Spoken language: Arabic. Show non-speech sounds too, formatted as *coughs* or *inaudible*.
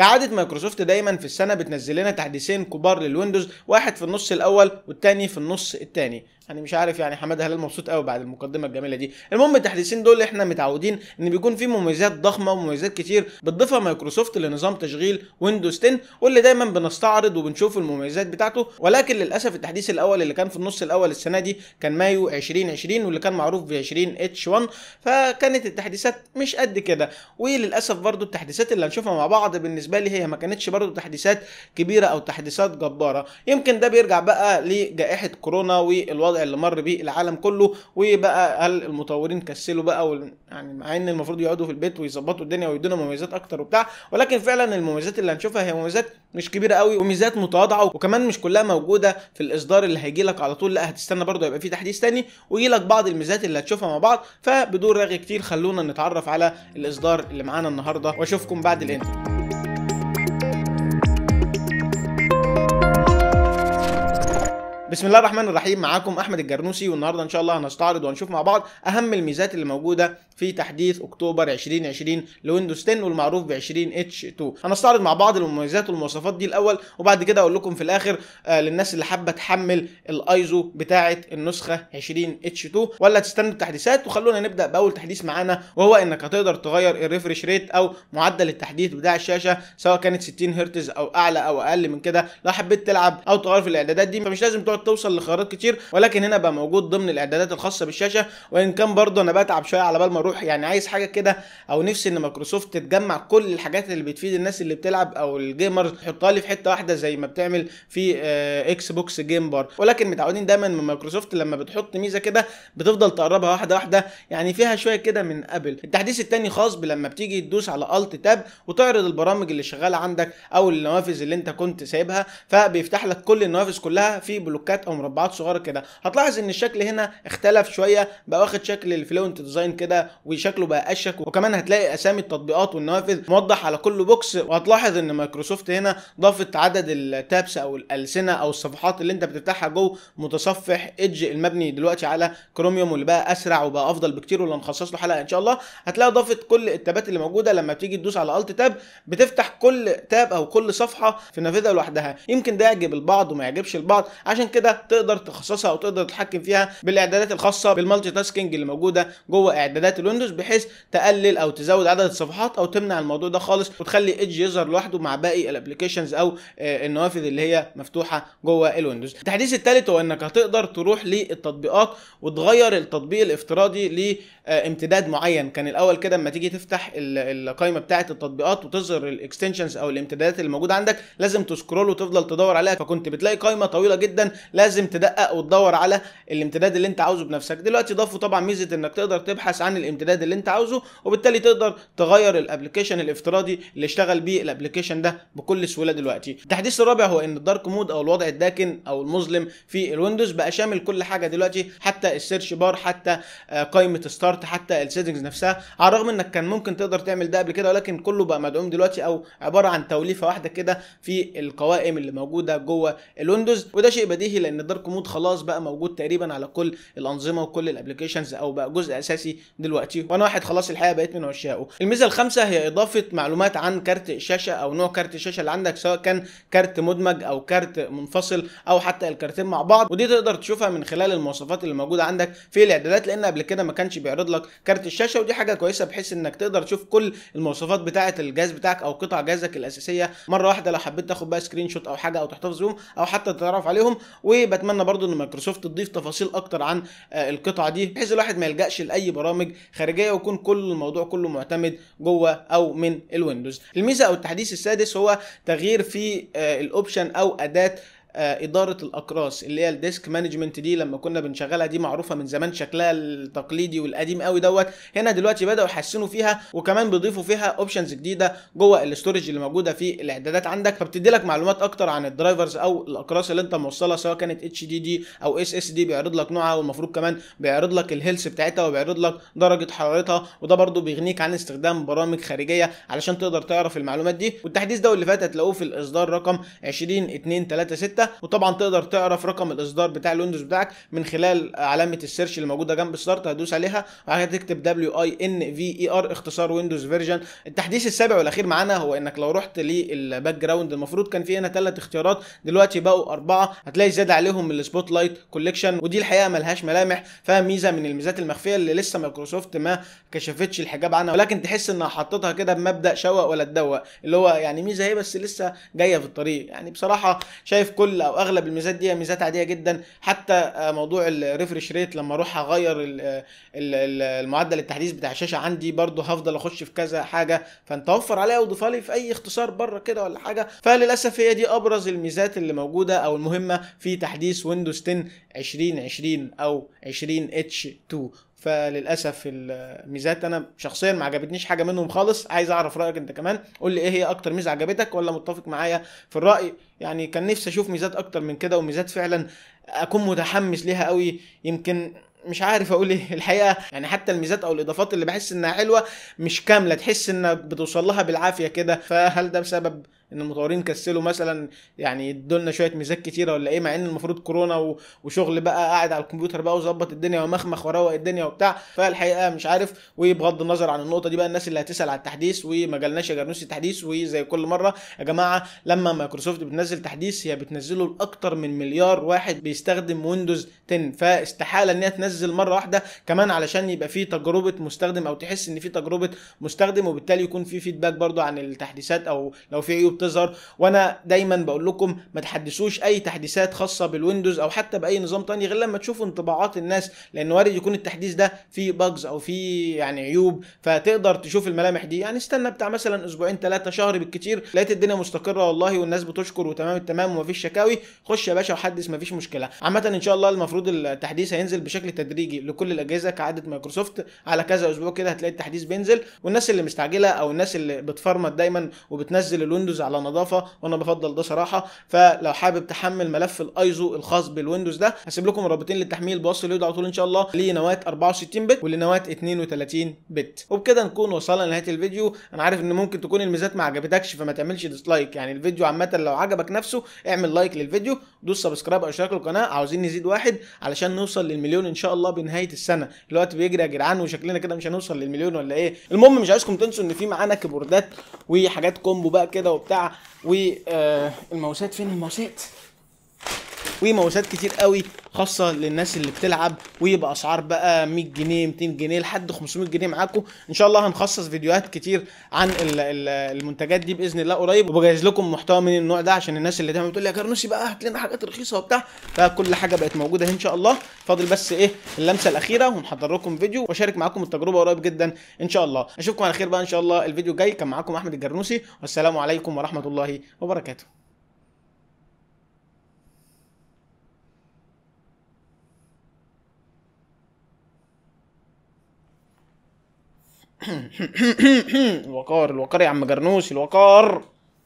كعاده مايكروسوفت دايما في السنه بتنزل لنا تحديثين كبار للويندوز واحد في النص الاول والتاني في النص التاني يعني مش عارف يعني حماده هلال مبسوط قوي بعد المقدمه الجميله دي المهم التحديثين دول احنا متعودين ان بيكون في مميزات ضخمه ومميزات كتير بتضيفها مايكروسوفت لنظام تشغيل ويندوز 10 واللي دايما بنستعرض وبنشوف المميزات بتاعته ولكن للاسف التحديث الاول اللي كان في النص الاول السنه دي كان مايو 2020 واللي كان معروف ب 20 اتش 1 فكانت التحديثات مش قد كده وللاسف برضو التحديثات اللي هنشوفها مع بعض بالنسبه لي هي ما كانتش برضو تحديثات كبيره او تحديثات جباره يمكن ده بيرجع بقى لجائحه كورونا والوضع الوضع اللي مر بيه العالم كله وبقى هل المطورين كسلوا بقى وال... يعني مع ان المفروض يقعدوا في البيت ويظبطوا الدنيا ويدونا مميزات اكتر وبتاع ولكن فعلا المميزات اللي هنشوفها هي مميزات مش كبيره قوي وميزات متواضعه وكمان مش كلها موجوده في الاصدار اللي هيجي لك على طول لا هتستنى برضه يبقى في تحديث تاني ويجي لك بعض الميزات اللي هتشوفها مع بعض فبدون رغي كتير خلونا نتعرف على الاصدار اللي معانا النهارده واشوفكم بعد الانترو بسم الله الرحمن الرحيم معاكم احمد الجرنوسي والنهارده ان شاء الله هنستعرض وهنشوف مع بعض اهم الميزات اللي موجوده في تحديث اكتوبر 2020 لويندوز 10 والمعروف ب 20 اتش 2 هنستعرض مع بعض المميزات والمواصفات دي الاول وبعد كده اقول لكم في الاخر آه للناس اللي حابه تحمل الايزو بتاعه النسخه 20 اتش 2 ولا تستنوا التحديثات وخلونا نبدا باول تحديث معانا وهو انك هتقدر تغير الريفرش ريت او معدل التحديث بتاع الشاشه سواء كانت 60 هرتز او اعلى او اقل من كده لو حبيت تلعب او تغير في الاعدادات دي فمش لازم تقعد مرات توصل لخيارات كتير ولكن هنا بقى موجود ضمن الاعدادات الخاصه بالشاشه وان كان برضه انا بتعب شويه على بال ما اروح يعني عايز حاجه كده او نفسي ان مايكروسوفت تجمع كل الحاجات اللي بتفيد الناس اللي بتلعب او الجيمرز تحطها لي في حته واحده زي ما بتعمل في آه، اكس بوكس جيم بار ولكن متعودين دايما من مايكروسوفت لما بتحط ميزه كده بتفضل تقربها واحده واحده يعني فيها شويه كده من قبل التحديث الثاني خاص بلما بتيجي تدوس على الت تاب وتعرض البرامج اللي شغاله عندك او النوافذ اللي انت كنت سايبها فبيفتح لك كل النوافذ كلها في بلوكات بلوكات او مربعات صغيره كده هتلاحظ ان الشكل هنا اختلف شويه بقى واخد شكل الفلوينت ديزاين كده وشكله بقى اشك وكمان هتلاقي اسامي التطبيقات والنوافذ موضح على كل بوكس وهتلاحظ ان مايكروسوفت هنا ضافت عدد التابس او الالسنه او الصفحات اللي انت بتفتحها جوه متصفح ايدج المبني دلوقتي على كروميوم واللي بقى اسرع وبقى افضل بكتير واللي هنخصص له حلقه ان شاء الله هتلاقي ضافت كل التابات اللي موجوده لما بتيجي تدوس على الت تاب بتفتح كل تاب او كل صفحه في نافذه لوحدها يمكن ده يعجب البعض وما يعجبش البعض عشان كده كده تقدر تخصصها او تقدر تتحكم فيها بالاعدادات الخاصه بالمالتي تاسكينج اللي موجوده جوه اعدادات الويندوز بحيث تقلل او تزود عدد الصفحات او تمنع الموضوع ده خالص وتخلي ايدج يظهر لوحده مع باقي الابلكيشنز او آه، النوافذ اللي هي مفتوحه جوه الويندوز التحديث الثالث هو انك هتقدر تروح للتطبيقات وتغير التطبيق الافتراضي لامتداد آه، معين كان الاول كده اما تيجي تفتح القائمه بتاعه التطبيقات وتظهر الاكستنشنز او الامتدادات اللي موجوده عندك لازم تسكرول وتفضل تدور عليها فكنت بتلاقي قائمه طويله جدا لازم تدقق وتدور على الامتداد اللي انت عاوزه بنفسك دلوقتي ضافوا طبعا ميزه انك تقدر تبحث عن الامتداد اللي انت عاوزه وبالتالي تقدر تغير الابلكيشن الافتراضي اللي اشتغل بيه الابلكيشن ده بكل سهوله دلوقتي التحديث الرابع هو ان الدارك مود او الوضع الداكن او المظلم في الويندوز بقى شامل كل حاجه دلوقتي حتى السيرش بار حتى آه، قائمه ستارت حتى السيتنجز نفسها على الرغم انك كان ممكن تقدر تعمل ده قبل كده ولكن كله بقى مدعوم دلوقتي او عباره عن توليفه واحده كده في القوائم اللي موجوده جوه الويندوز وده شيء بديهي لان الدارك مود خلاص بقى موجود تقريبا على كل الانظمه وكل الابلكيشنز او بقى جزء اساسي دلوقتي وانا واحد خلاص الحقيقه بقيت من عشاقه الميزه الخامسه هي اضافه معلومات عن كارت الشاشه او نوع كارت الشاشه اللي عندك سواء كان كارت مدمج او كارت منفصل او حتى الكارتين مع بعض ودي تقدر تشوفها من خلال المواصفات اللي موجوده عندك في الاعدادات لان قبل كده ما كانش بيعرض لك كارت الشاشه ودي حاجه كويسه بحيث انك تقدر تشوف كل المواصفات بتاعه الجهاز بتاعك او قطع جهازك الاساسيه مره واحده لو حبيت تاخد بقى سكرين شوت او حاجه او تحتفظ بيهم او حتى تتعرف عليهم وبتمنى برضو ان مايكروسوفت تضيف تفاصيل اكتر عن آه، القطعه دي بحيث الواحد ما يلجاش لاي برامج خارجيه ويكون كل الموضوع كله معتمد جوه او من الويندوز الميزه او التحديث السادس هو تغيير في آه، الاوبشن او اداه آه، اداره الاقراص اللي هي الديسك مانجمنت دي لما كنا بنشغلها دي معروفه من زمان شكلها التقليدي والقديم قوي دوت هنا دلوقتي بداوا يحسنوا فيها وكمان بيضيفوا فيها اوبشنز جديده جوه الاستورج اللي موجوده في الاعدادات عندك فبتدي لك معلومات اكتر عن الدرايفرز او الاقراص اللي انت موصلها سواء كانت اتش دي دي او اس اس دي بيعرض لك نوعها والمفروض كمان بيعرض لك الهيلث بتاعتها وبيعرض لك درجه حرارتها وده برده بيغنيك عن استخدام برامج خارجيه علشان تقدر تعرف المعلومات دي والتحديث ده واللي فات هتلاقوه في الاصدار رقم 20236 وطبعا تقدر تعرف رقم الاصدار بتاع الويندوز بتاعك من خلال علامه السيرش اللي موجوده جنب ستارت هدوس عليها تكتب دبليو اي ان في اي ار اختصار ويندوز فيرجن التحديث السابع والاخير معانا هو انك لو رحت للباك جراوند المفروض كان في هنا ثلاث اختيارات دلوقتي بقوا اربعه هتلاقي زاد عليهم السبوت لايت كوليكشن ودي الحقيقه ملهاش ملامح فميزه من الميزات المخفيه اللي لسه مايكروسوفت ما كشفتش الحجاب عنها ولكن تحس انها حطتها كده بمبدا شوق ولا تدوق اللي هو يعني ميزه هي إيه بس لسه جايه في الطريق يعني بصراحه شايف كل كل او اغلب الميزات دي ميزات عاديه جدا حتى آه، موضوع الريفرش ريت لما اروح اغير آه، المعدل التحديث بتاع الشاشه عندي برده هفضل اخش في كذا حاجه فانت وفر عليا وضيفها لي في اي اختصار بره كده ولا حاجه فللاسف هي دي ابرز الميزات اللي موجوده او المهمه في تحديث ويندوز 10 2020 او 20 اتش 2 فللاسف الميزات انا شخصيا ما عجبتنيش حاجه منهم خالص عايز اعرف رايك انت كمان قول لي ايه هي اكتر ميزه عجبتك ولا متفق معايا في الراي يعني كان نفسي اشوف ميزات اكتر من كده وميزات فعلا اكون متحمس ليها قوي يمكن مش عارف اقول ايه *laughs* الحقيقه يعني حتى الميزات او الاضافات اللي بحس انها حلوه مش كامله تحس انك بتوصل لها بالعافيه كده فهل ده بسبب ان المطورين كسلوا مثلا يعني يدوا لنا شويه ميزات كتيره ولا ايه مع ان المفروض كورونا وشغل بقى قاعد على الكمبيوتر بقى وظبط الدنيا ومخمخ وروق الدنيا وبتاع فالحقيقه مش عارف وبغض النظر عن النقطه دي بقى الناس اللي هتسال على التحديث وما جالناش يا جرنوسي تحديث وزي كل مره يا جماعه لما مايكروسوفت بتنزل تحديث هي بتنزله لاكتر من مليار واحد بيستخدم ويندوز 10 فاستحاله ان هي تنزل مره واحده كمان علشان يبقى في تجربه مستخدم او تحس ان في تجربه مستخدم وبالتالي يكون في فيدباك برضو عن التحديثات او لو في عيوب تظهر وانا دايما بقول لكم ما تحدثوش اي تحديثات خاصه بالويندوز او حتى باي نظام تاني غير لما تشوفوا انطباعات الناس لان وارد يكون التحديث ده فيه باجز او فيه يعني عيوب فتقدر تشوف الملامح دي يعني استنى بتاع مثلا اسبوعين ثلاثه شهر بالكتير لقيت الدنيا مستقره والله والناس بتشكر وتمام التمام ومفيش شكاوي خش يا باشا وحدث مفيش مشكله عامه ان شاء الله المفروض التحديث هينزل بشكل تدريجي لكل الاجهزه كعاده مايكروسوفت على كذا اسبوع كده هتلاقي التحديث بينزل والناس اللي مستعجله او الناس اللي بتفرمت دايما وبتنزل الويندوز على نظافه وانا بفضل ده صراحه فلو حابب تحمل ملف الايزو الخاص بالويندوز ده هسيب لكم رابطين للتحميل بوصل الفيديو على طول ان شاء الله لنواه 64 بت ولنواه 32 بت وبكده نكون وصلنا لنهايه الفيديو انا عارف ان ممكن تكون الميزات ما عجبتكش فما تعملش ديسلايك يعني الفيديو عامه لو عجبك نفسه اعمل لايك للفيديو دوس سبسكرايب او اشتراك للقناه عاوزين نزيد واحد علشان نوصل للمليون ان شاء الله بنهايه السنه الوقت بيجري يا جدعان وشكلنا كده مش هنوصل للمليون ولا ايه المهم مش عايزكم تنسوا ان في معانا كيبوردات وحاجات كومبو بقى كده وبتاع والبتاع والموسات آه، فين الموسات وماوسات كتير قوي خاصه للناس اللي بتلعب وباسعار بقى 100 جنيه 200 جنيه لحد 500 جنيه معاكم ان شاء الله هنخصص فيديوهات كتير عن المنتجات دي باذن الله قريب وبجهز لكم محتوى من النوع ده عشان الناس اللي دايما بتقول لي يا كرنوسي بقى هات لنا حاجات رخيصه وبتاع فكل حاجه بقت موجوده ان شاء الله فاضل بس ايه اللمسه الاخيره ونحضر لكم فيديو واشارك معاكم التجربه قريب جدا ان شاء الله اشوفكم على خير بقى ان شاء الله الفيديو الجاي كان معاكم احمد الجرنوسي والسلام عليكم ورحمه الله وبركاته *coughs* الوقار الوقار يا عم جرنوش الوقار